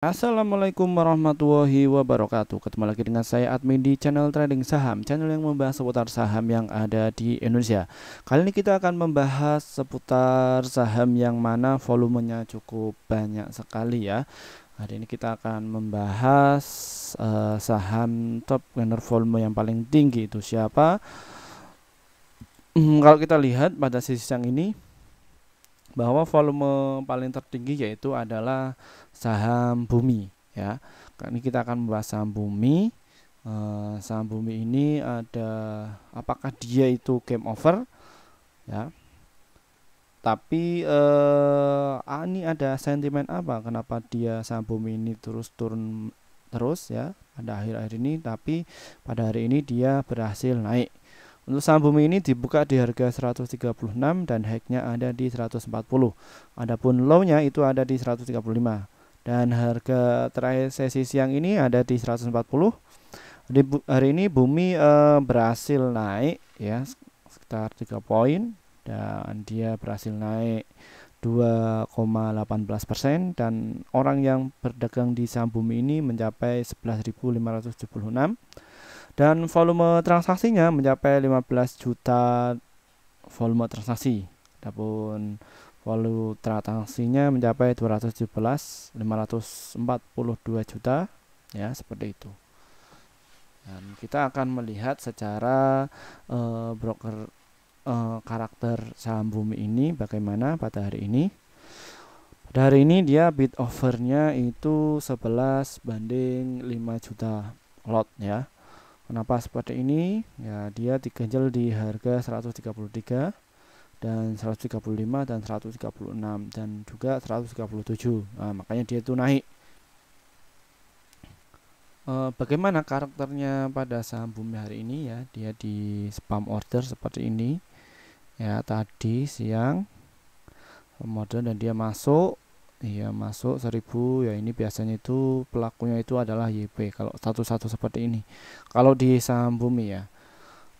Assalamualaikum warahmatullahi wabarakatuh Ketemu lagi dengan saya admin di channel trading saham Channel yang membahas seputar saham yang ada di Indonesia Kali ini kita akan membahas seputar saham yang mana volumenya cukup banyak sekali ya Hari ini kita akan membahas uh, saham top gainer volume yang paling tinggi itu siapa hmm, Kalau kita lihat pada sisi yang ini bahwa volume paling tertinggi yaitu adalah saham bumi ya. Ini kita akan membahas saham bumi. Uh, saham bumi ini ada apakah dia itu game over ya. Tapi uh, ini ada sentimen apa kenapa dia saham bumi ini terus turun terus ya pada akhir-akhir ini tapi pada hari ini dia berhasil naik untuk saham bumi ini dibuka di harga 136 dan high-nya ada di 140. Adapun low-nya itu ada di 135. Dan harga terakhir sesi siang ini ada di 140. Di hari ini bumi e, berhasil naik ya sekitar 3 poin dan dia berhasil naik 2,18% dan orang yang berdagang di saham bumi ini mencapai 11.576 dan volume transaksinya mencapai 15 juta volume transaksi. ataupun volume transaksinya mencapai 217 542 juta ya seperti itu. Dan kita akan melihat secara uh, broker uh, karakter saham bumi ini bagaimana pada hari ini. Pada hari ini dia bid overnya itu 11 banding 5 juta lot ya Kenapa seperti ini? Ya, dia diganjel di harga 133 dan 135 dan 136 dan juga 137. Nah, makanya dia itu naik. E, bagaimana karakternya pada saham bumi hari ini ya? Dia di spam order seperti ini. Ya, tadi siang model dan dia masuk Iya masuk 1000 ya ini biasanya itu pelakunya itu adalah YP kalau satu-satu seperti ini kalau di saham bumi ya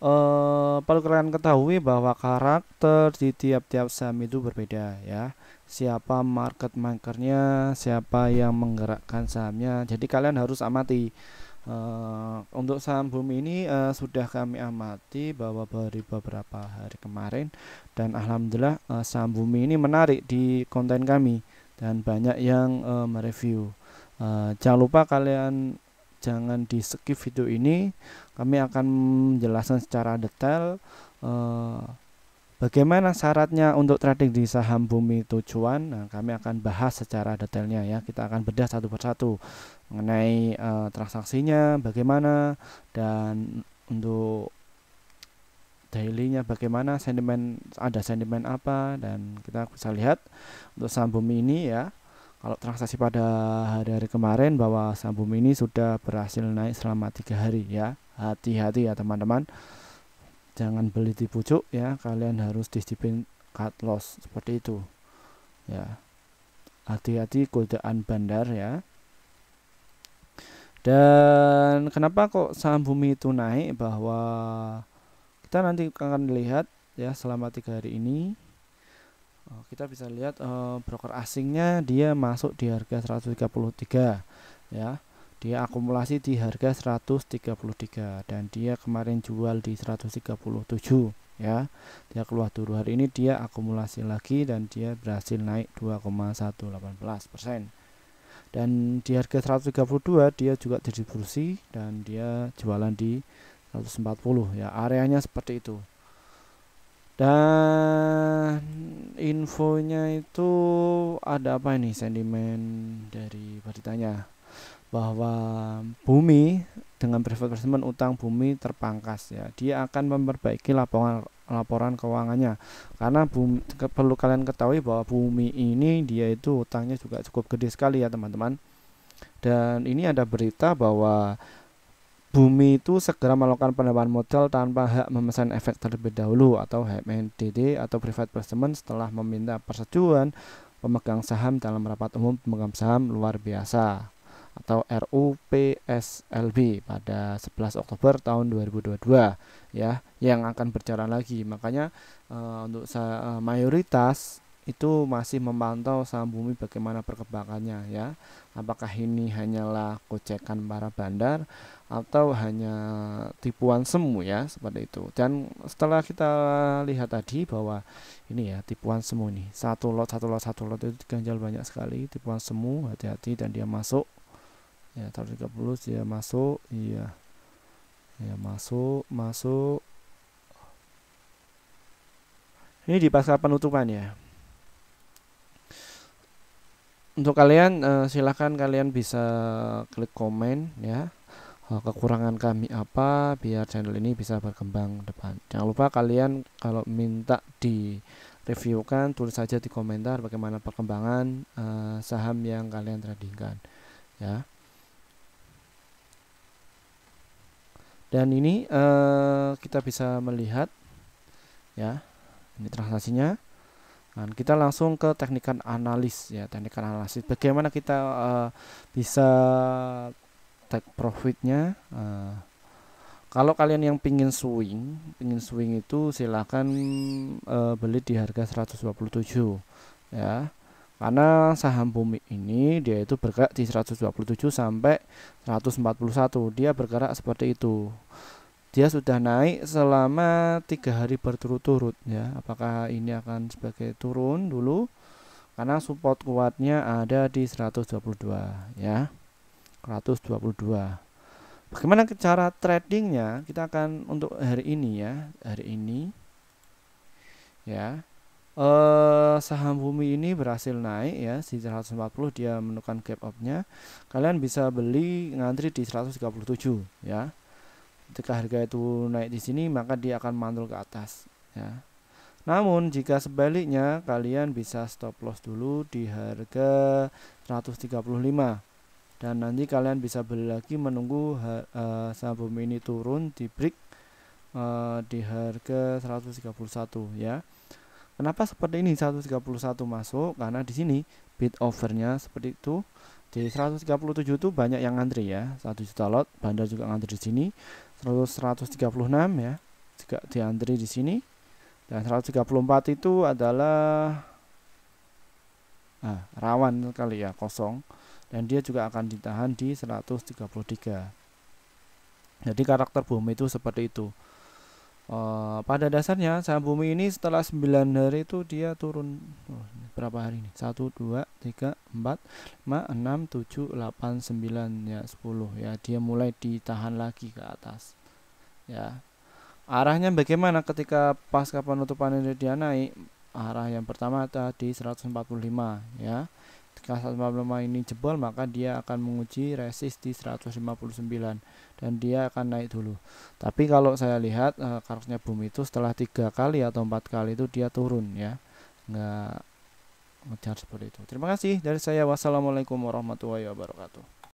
eh, perlu kalian ketahui bahwa karakter di tiap-tiap saham itu berbeda ya siapa market makernya siapa yang menggerakkan sahamnya jadi kalian harus amati Uh, untuk saham bumi ini uh, sudah kami amati bahwa dari beberapa hari kemarin dan alhamdulillah uh, saham bumi ini menarik di konten kami dan banyak yang uh, mereview. Uh, jangan lupa kalian jangan di skip video ini. Kami akan menjelaskan secara detail uh, bagaimana syaratnya untuk trading di saham bumi tujuan. Nah, kami akan bahas secara detailnya ya. Kita akan bedah satu persatu mengenai uh, transaksinya, bagaimana dan untuk dailynya bagaimana sentimen ada sentimen apa dan kita bisa lihat untuk saham bumi ini ya kalau transaksi pada hari-hari kemarin bahwa saham bumi ini sudah berhasil naik selama tiga hari ya hati-hati ya teman-teman jangan beli di pucuk ya kalian harus disiplin cut loss seperti itu ya hati-hati godaan bandar ya dan kenapa kok saham bumi itu naik bahwa kita nanti akan lihat ya selama tiga hari ini oh, kita bisa lihat uh, broker asingnya dia masuk di harga 133 ya dia akumulasi di harga 133 dan dia kemarin jual di 137 ya dia keluar dulu hari ini dia akumulasi lagi dan dia berhasil naik 2,118 persen dan di harga 132 dia juga distribusi dan dia jualan di 140 ya areanya seperti itu dan infonya itu ada apa ini sentimen dari beritanya bahwa bumi dengan private placement utang bumi terpangkas ya dia akan memperbaiki laporan laporan keuangannya karena bumi, ke, perlu kalian ketahui bahwa bumi ini dia itu utangnya juga cukup gede sekali ya teman-teman dan ini ada berita bahwa bumi itu segera melakukan penambahan modal tanpa hak memesan efek terlebih dahulu atau HMDD atau private placement setelah meminta persetujuan pemegang saham dalam rapat umum pemegang saham luar biasa atau RUPSLB pada 11 Oktober tahun 2022 ya yang akan berjalan lagi makanya uh, untuk uh, mayoritas itu masih memantau saham bumi bagaimana perkembangannya ya. Apakah ini hanyalah kocekan para bandar atau hanya tipuan semu ya seperti itu. Dan setelah kita lihat tadi bahwa ini ya tipuan semu nih. Satu lot satu lot satu lot itu ganjal banyak sekali tipuan semu hati-hati dan dia masuk ya tahun 30 dia masuk iya ya masuk masuk ini di pasca penutupan ya untuk kalian uh, silahkan kalian bisa klik komen ya eh, kekurangan kami apa biar channel ini bisa berkembang depan jangan lupa kalian kalau minta di reviewkan tulis saja di komentar bagaimana perkembangan uh, saham yang kalian tradingkan ya dan ini uh, kita bisa melihat ya ini transaksinya Nah, kita langsung ke teknikan analis ya, teknikan analisis. Bagaimana kita uh, bisa take profitnya? Uh, kalau kalian yang pingin swing, pingin swing itu silahkan uh, eh, beli di harga 127 ya. Karena saham bumi ini dia itu bergerak di 127 sampai 141. Dia bergerak seperti itu dia sudah naik selama tiga hari berturut-turut ya apakah ini akan sebagai turun dulu karena support kuatnya ada di 122 ya 122 bagaimana cara tradingnya kita akan untuk hari ini ya hari ini ya eh, saham bumi ini berhasil naik ya di 140 dia menekan gap up nya kalian bisa beli ngantri di 137 ya Ketika harga itu naik di sini, maka dia akan mantul ke atas. Ya. Namun jika sebaliknya, kalian bisa stop loss dulu di harga 135 dan nanti kalian bisa beli lagi menunggu uh, saham ini turun di break uh, di harga 131 ya. Kenapa seperti ini 131 masuk? Karena di sini bid overnya seperti itu di 137 itu banyak yang ngantri ya 1 juta lot bandar juga ngantri di sini terus 136 ya juga diantri di sini dan 134 itu adalah ah, rawan kali ya kosong dan dia juga akan ditahan di 133 jadi karakter bumi itu seperti itu Uh, pada dasarnya saham bumi ini setelah 9 hari itu dia turun oh, berapa hari ini 1 2 3 4 5 6 7 8 9 ya 10 ya dia mulai ditahan lagi ke atas ya arahnya bagaimana ketika pasca penutupan ini dia naik arah yang pertama tadi 145 ya ketika 145 ini jebol maka dia akan menguji resist di 159 dan dia akan naik dulu tapi kalau saya lihat e, eh, karosnya boom itu setelah tiga kali atau empat kali itu dia turun ya nggak ngejar seperti itu terima kasih dari saya wassalamualaikum warahmatullahi wabarakatuh